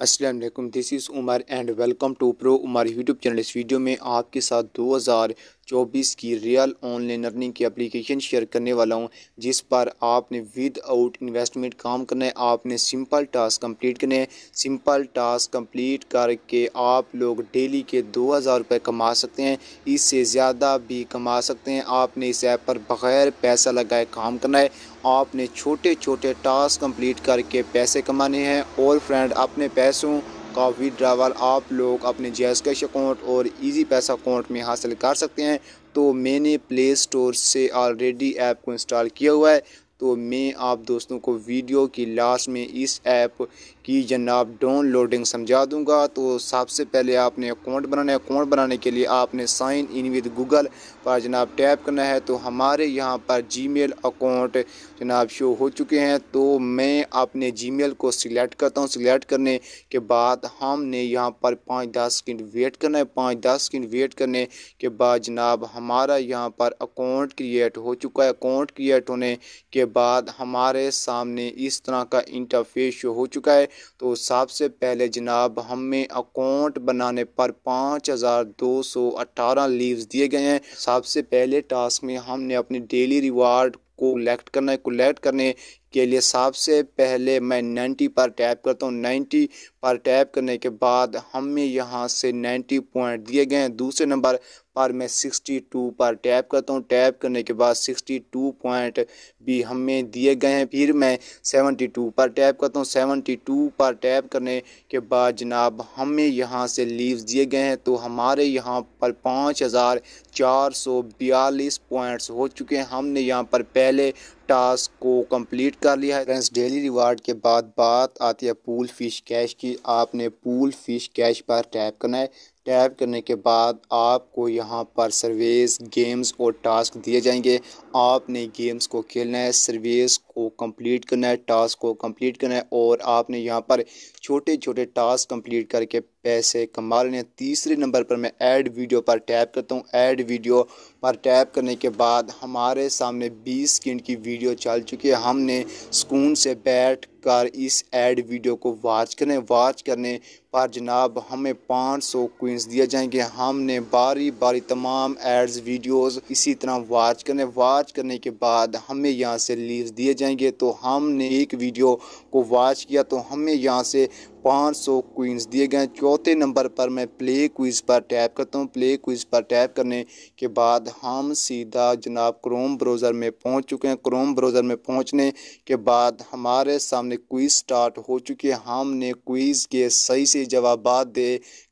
Aslam this is Umar and welcome to pro Umar YouTube channel इस video में आपके साथ 2024 की रियल ऑनलाइन अर्निंग की एप्लीकेशन शेयर करने वाला हूं जिस पर आपने विद आउट इन्वेस्टमेंट काम करना है आपने सिंपल टास्क कंप्लीट करने हैं सिंपल टास्क कंप्लीट करके आप लोग डेली के दो हज़ार रुपये कमा सकते हैं इससे ज़्यादा भी कमा सकते हैं आपने इस ऐप पर बग़ैर पैसा लगाए काम करना है आपने छोटे छोटे टास्क कंप्लीट करके पैसे कमाने हैं और फ्रेंड अपने पैसों का विड्रावल आप लोग अपने जैस कैश अकाउंट और इजी पैसा अकाउंट में हासिल कर सकते हैं तो मैंने प्ले स्टोर से ऑलरेडी ऐप को इंस्टॉल किया हुआ है तो मैं आप दोस्तों को वीडियो की लास्ट में इस ऐप कि जनाब डाउनलोडिंग समझा दूंगा तो सबसे पहले आपने अकाउंट बनाना है अकाउंट बनाने के लिए आपने साइन इन विद गूगल पर जनाब टैप करना है तो हमारे यहाँ पर जीमेल अकाउंट जनाब शो हो चुके हैं तो मैं अपने जीमेल को सिलेक्ट करता हूँ सिलेक्ट करने के बाद हमने यहाँ पर पाँच दस सेकेंड वेट करना है पाँच दस सेकेंड वेट करने के बाद जनाब हमारा यहाँ पर अकाउंट क्रिएट हो चुका है अकाउंट क्रिएट होने के बाद हमारे सामने इस तरह का इंटरफेस शो हो चुका है तो सबसे पहले जनाब हमें अकाउंट बनाने पर पाँच हज़ार दो सौ अट्ठारह लीव्स दिए गए हैं सबसे पहले टास्क में हमने अपने डेली रिवार्ड को कलेक्ट करना है कलेक्ट करने के लिए सबसे पहले मैं नाइन्टी पर टैप करता हूँ नाइन्टी पर टैप करने के बाद हमें यहाँ से नाइन्टी पॉइंट दिए गए हैं दूसरे नंबर और मैं सिक्सटी टू पर टैप करता हूँ टैप करने के बाद सिक्सटी टू पॉइंट भी हमें दिए गए हैं फिर मैं 72 टू पर टैप करता हूँ 72 टू पर टैप करने के बाद जनाब हमें यहाँ से लीव्स दिए गए हैं तो हमारे यहाँ पर पाँच हज़ार चार सौ बयालीस पॉइंट्स हो चुके हैं हमने यहाँ पर पहले टास्क को कंप्लीट कर लिया है फ्रेंड्स डेली रिवार्ड के बाद बात आती है पूल फिश कैश की आपने पूल फिश कैश पर टैप करना है टैप करने के बाद आपको यहाँ पर सर्वेस गेम्स और टास्क दिए जाएंगे आपने गेम्स को खेलना है सर्वेस को कंप्लीट करना है टास्क को कंप्लीट करना है और आपने यहाँ पर छोटे छोटे टास्क कंप्लीट करके पैसे कमा लेने तीसरे नंबर पर मैं ऐड वीडियो पर टैप करता हूँ ऐड वीडियो पर टैप करने के बाद हमारे सामने 20 सेकेंड की वीडियो चल चुकी है हमने सुकून से बैठ कर इस ऐड वीडियो को वाच करें वाच करने पर जनाब हमें 500 सौ क्विंस दिए जाएंगे हमने बारी बारी तमाम एड्स वीडियोस इसी तरह वाच करने वाच करने के बाद हमें यहाँ से लीव दिए जाएंगे तो हमने एक वीडियो को वाच किया तो हमें यहाँ से 500 क्वींस दिए गए चौथे नंबर पर मैं प्ले क्विज़ पर टैप करता हूँ प्ले क्विज़ पर टैप करने के बाद हम सीधा जनाब क्रोम ब्राउज़र में पहुँच चुके हैं क्रोम ब्राउज़र में पहुँचने के बाद हमारे सामने क्विज़ स्टार्ट हो चुकी है हमने क्विज़ के सही से जवाब दे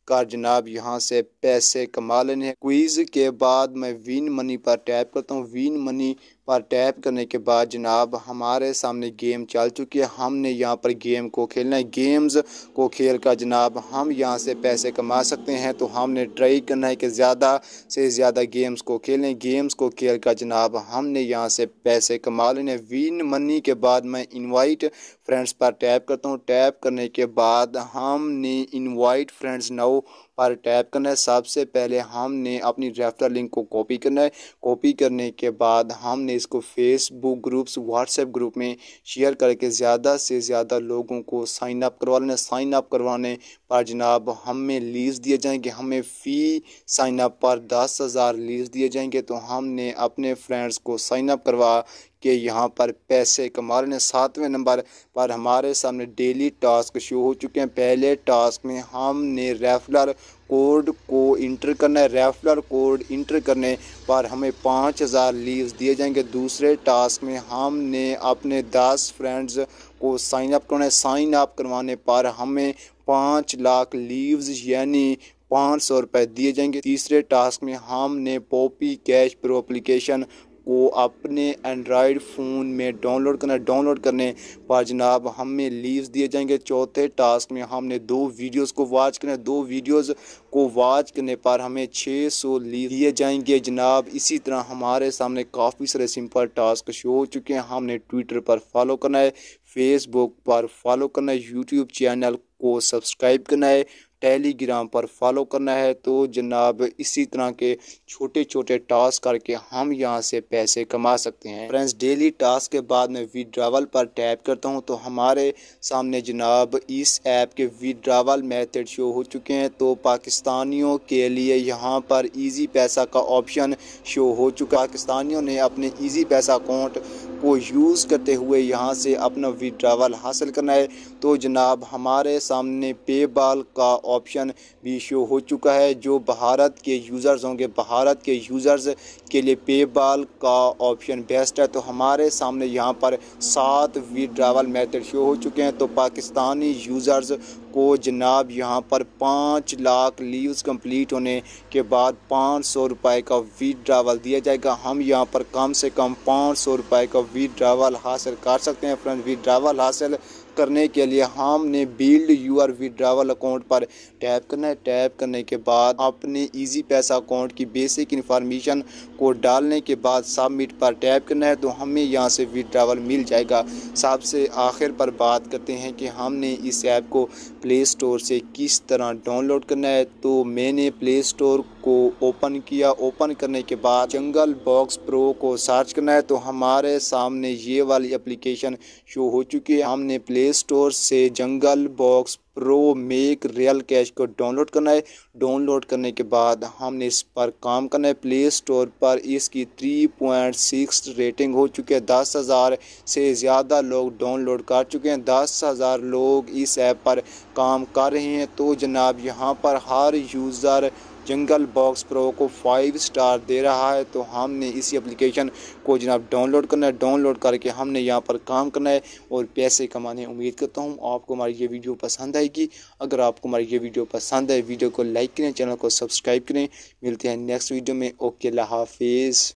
का जनाब यहाँ से पैसे कमा लेने हैं क्वीज़ के बाद मैं विन मनी पर टैप करता हूँ विन मनी पर टैप करने के बाद जनाब हमारे सामने गेम चल चुकी है हमने यहाँ पर गेम को खेलना है गेम्स को खेल कर जनाब हम यहाँ से पैसे कमा सकते हैं तो हमने ट्राई करना है कि ज़्यादा से ज़्यादा गेम्स को खेलें गेम्स को खेल कर जनाब हमने यहाँ से पैसे कमा लेने विन मनी के बाद मैं इनवाइट फ्रेंड्स पर टैप करता हूँ टैप करने के बाद हमने इनवाइट फ्रेंड्स नाउ पर टैप करना है सबसे पहले हमने अपनी रेफरल लिंक को कॉपी करना है कॉपी करने के बाद हमने इसको फेसबुक ग्रुप्स व्हाट्सएप ग्रुप में शेयर करके ज़्यादा से ज़्यादा लोगों को साइन अप करवा लेना साइन अप करवाने पर जनाब हमें लीज़ दिए जाएंगे हमें फ़ी साइन अप पर दस हज़ार लीज़ दिए जाएंगे तो हमने अपने फ्रेंड्स को साइन अप करवा के यहाँ पर पैसे कमा रहे हैं सातवें नंबर पर हमारे सामने डेली टास्क शुरू हो चुके हैं पहले टास्क में हमने रेफलर कोड को इंटर करना है रेफलर कोड इंटर करने पर हमें पाँच हज़ार लीव दिए जाएंगे दूसरे टास्क में हमने अपने दस फ्रेंड्स को साइन अप करना है साइन अप करवाने पर हमें पाँच लाख लीव्स यानी पाँच सौ रुपये दिए जाएंगे तीसरे टास्क में हमने पोपी कैश प्रो अप्लीकेशन को अपने एंड्रॉयड फ़ोन में डाउनलोड करना डाउनलोड करने पर जनाब हमें लीव्स दिए जाएंगे चौथे टास्क में हमने दो वीडियोस को वॉच करना दो वीडियोस को वॉच करने पर हमें 600 सौ लीव दिए जाएंगे जनाब इसी तरह हमारे सामने काफ़ी सारे सिंपल टास्क शो हो चुके हैं हमने ट्विटर पर फॉलो करना है फेसबुक पर फॉलो करना है यूट्यूब चैनल को सब्सक्राइब करना है टेलीग्राम पर फॉलो करना है तो जनाब इसी तरह के छोटे छोटे टास्क करके हम यहाँ से पैसे कमा सकते हैं फ्रेंड्स डेली टास्क के बाद मैं विड्रावल पर टैप करता हूँ तो हमारे सामने जनाब इस ऐप के विड्रावल मेथड शो हो चुके हैं तो पाकिस्तानियों के लिए यहाँ पर इजी पैसा का ऑप्शन शो हो चुका पाकिस्तानियों ने अपने ईजी पैसा अकाउंट को यूज़ करते हुए यहाँ से अपना विड्रावल हासिल करना है तो जनाब हमारे सामने पेपाल का ऑप्शन भी शो हो चुका है जो भारत के यूज़र्स होंगे भारत के यूज़र्स के लिए पेपाल का ऑप्शन बेस्ट है तो हमारे सामने यहाँ पर सात विड्रावल मेथड शो हो चुके हैं तो पाकिस्तानी यूज़र्स को जनाब यहाँ पर पाँच लाख लीव्स कंप्लीट होने के बाद पाँच सौ रुपये का विड्रावल दिया जाएगा हम यहाँ पर कम से कम पाँच सौ रुपये का विड्रावल हासिल कर सकते हैं फ्रेंड विड्रावल हासिल करने के लिए हमने बिल्ड यूर विड्रावल अकाउंट पर टैप करना है टैप करने के बाद अपने इजी पैसा अकाउंट की बेसिक इन्फॉर्मेशन को डालने के बाद सबमिट पर टैप करना है तो हमें यहाँ से विड्रावल मिल जाएगा सबसे आखिर पर बात करते हैं कि हमने इस ऐप को प्ले स्टोर से किस तरह डाउनलोड करना है तो मैंने प्ले स्टोर को ओपन किया ओपन करने के बाद जंगल बॉक्स प्रो को सर्च करना है तो हमारे सामने ये वाली एप्लीकेशन शो हो चुकी है हमने प्ले स्टोर से jungle box pro make real cash को डाउनलोड करना है डाउनलोड करने के बाद हमने इस पर काम करना है प्ले स्टोर पर इसकी 3.6 रेटिंग हो चुकी है दस हज़ार से ज़्यादा लोग डाउनलोड कर चुके हैं दस हज़ार लोग इस ऐप पर काम कर रहे हैं तो जनाब यहाँ पर हर यूज़र जंगल बॉक्स प्रो को फाइव स्टार दे रहा है तो हमने इसी एप्लीकेशन को जनाब डाउनलोड करना है डाउनलोड करके हमने यहाँ पर काम करना है और पैसे कमाने उम्मीद करता हूँ आपको हमारी ये वीडियो पसंद आएगी अगर आपको हमारी ये वीडियो पसंद है वीडियो को लाइक करें चैनल को सब्सक्राइब करें मिलते हैं नेक्स्ट वीडियो में ओके ला हाफिज़